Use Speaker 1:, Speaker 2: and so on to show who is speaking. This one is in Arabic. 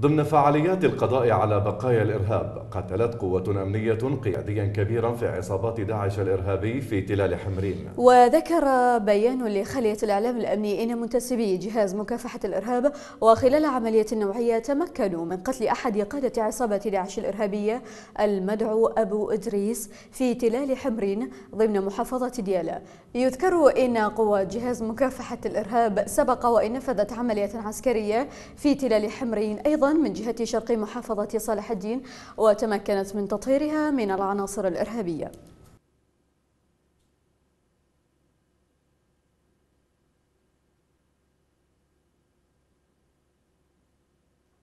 Speaker 1: ضمن فعاليات القضاء على بقايا الإرهاب قتلت قوة أمنية قياديا كبيرا في عصابات داعش الإرهابي في تلال حمرين
Speaker 2: وذكر بيان لخلية الإعلام الأمني أن منتسبي جهاز مكافحة الإرهاب وخلال عملية نوعية تمكنوا من قتل أحد قادة عصابة داعش الإرهابية المدعو أبو إدريس في تلال حمرين ضمن محافظة ديالى يذكر أن قوة جهاز مكافحة الإرهاب سبق وإن نفذت عملية عسكرية في تلال حمرين أيضا من جهة شرق محافظة صالح الدين وتمكنت من تطهيرها من العناصر الإرهابية